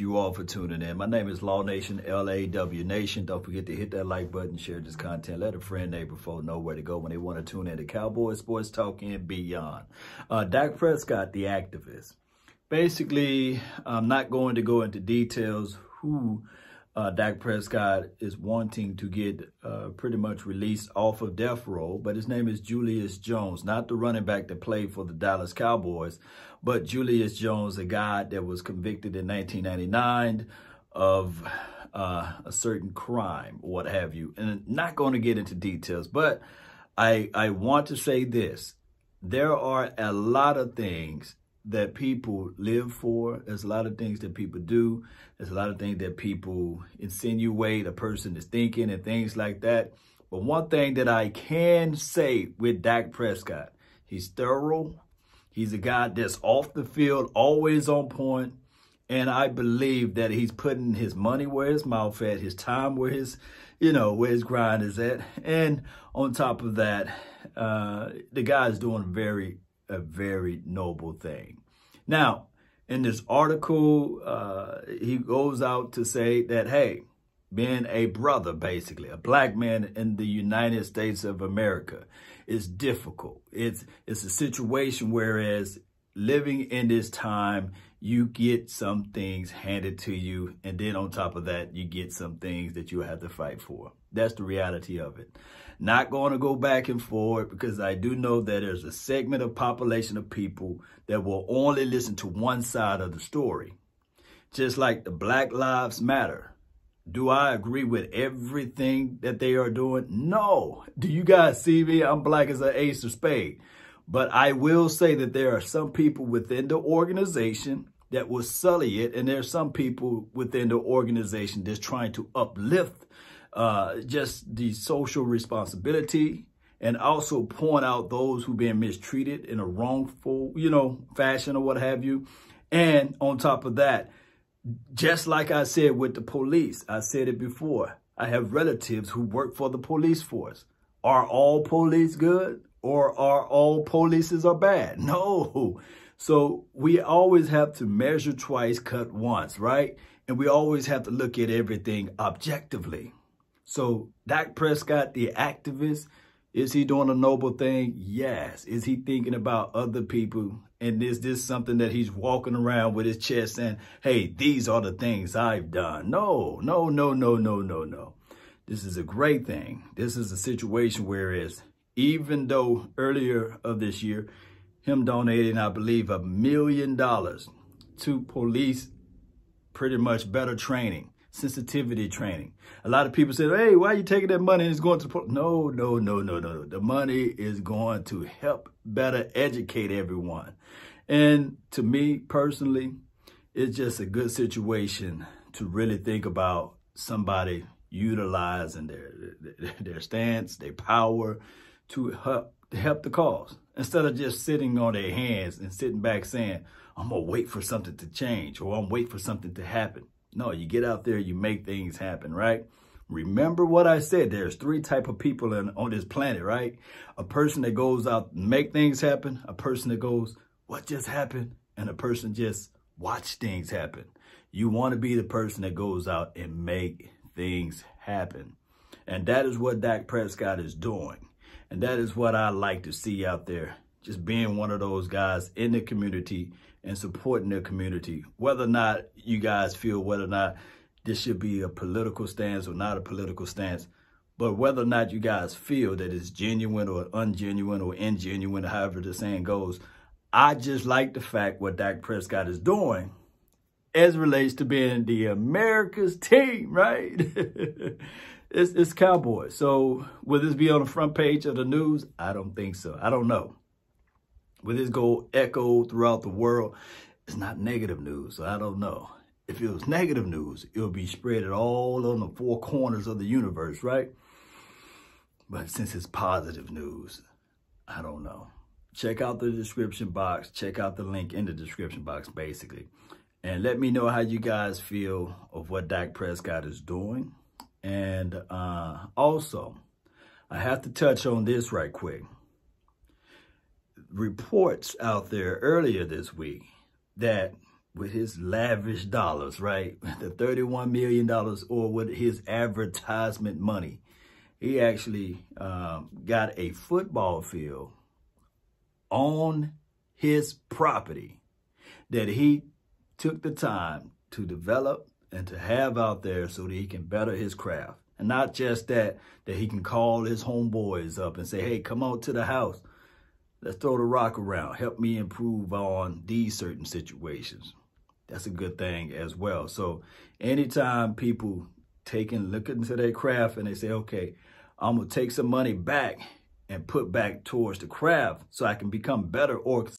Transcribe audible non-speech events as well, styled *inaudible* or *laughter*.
you all for tuning in. My name is Law Nation, L-A-W Nation. Don't forget to hit that like button, share this content, let a friend, neighbor, foe know where to go when they want to tune in to Cowboy Sports Talk and beyond. Uh, Dak Prescott, the activist. Basically, I'm not going to go into details who uh, Dak Prescott is wanting to get uh, pretty much released off of death row, but his name is Julius Jones, not the running back that played for the Dallas Cowboys, but Julius Jones, a guy that was convicted in 1999 of uh, a certain crime, what have you. And I'm not going to get into details, but I, I want to say this. There are a lot of things that people live for. There's a lot of things that people do. There's a lot of things that people insinuate a person is thinking and things like that. But one thing that I can say with Dak Prescott, he's thorough. He's a guy that's off the field, always on point. And I believe that he's putting his money where his mouth at, his time where his, you know, where his grind is at. And on top of that, uh, the guy is doing very a very noble thing. Now, in this article, uh, he goes out to say that, hey, being a brother, basically, a black man in the United States of America is difficult. It's, it's a situation whereas living in this time, you get some things handed to you. And then on top of that, you get some things that you have to fight for. That's the reality of it. Not going to go back and forward because I do know that there's a segment of population of people that will only listen to one side of the story. Just like the Black Lives Matter. Do I agree with everything that they are doing? No. Do you guys see me? I'm black as an ace of spade. But I will say that there are some people within the organization that will sully it. And there's some people within the organization that's trying to uplift uh, just the social responsibility and also point out those who've been mistreated in a wrongful, you know, fashion or what have you. And on top of that, just like I said with the police, I said it before, I have relatives who work for the police force. Are all police good or are all polices are bad? *laughs* No. So we always have to measure twice, cut once, right? And we always have to look at everything objectively. So Dak Prescott, the activist, is he doing a noble thing? Yes. Is he thinking about other people? And is this something that he's walking around with his chest saying, hey, these are the things I've done? No, no, no, no, no, no, no. This is a great thing. This is a situation whereas even though earlier of this year, him donating, I believe, a million dollars to police pretty much better training sensitivity training. A lot of people said, hey, why are you taking that money and it's going to the No, no, no, no, no. The money is going to help better educate everyone. And to me personally, it's just a good situation to really think about somebody utilizing their their stance, their power to help, to help the cause instead of just sitting on their hands and sitting back saying, I'm going to wait for something to change or I'm wait for something to happen. No, you get out there, you make things happen, right? Remember what I said, there's three type of people in, on this planet, right? A person that goes out and make things happen, a person that goes, what just happened? And a person just watch things happen. You want to be the person that goes out and make things happen. And that is what Dak Prescott is doing. And that is what I like to see out there just being one of those guys in the community and supporting their community, whether or not you guys feel whether or not this should be a political stance or not a political stance, but whether or not you guys feel that it's genuine or ungenuine or ingenuine, however the saying goes, I just like the fact what Dak Prescott is doing as relates to being the America's team, right? *laughs* it's, it's Cowboys. So will this be on the front page of the news? I don't think so. I don't know with this go echo throughout the world, it's not negative news. So I don't know. If it was negative news, it would be spread all on the four corners of the universe, right? But since it's positive news, I don't know. Check out the description box. Check out the link in the description box, basically. And let me know how you guys feel of what Dak Prescott is doing. And uh, also, I have to touch on this right quick reports out there earlier this week that with his lavish dollars, right? *laughs* The $31 million or with his advertisement money, he actually um, got a football field on his property that he took the time to develop and to have out there so that he can better his craft. And not just that, that he can call his homeboys up and say, hey, come out to the house. Let's throw the rock around. Help me improve on these certain situations. That's a good thing as well. So anytime people taking look into their craft and they say, okay, I'm gonna take some money back and put back towards the craft so I can become better or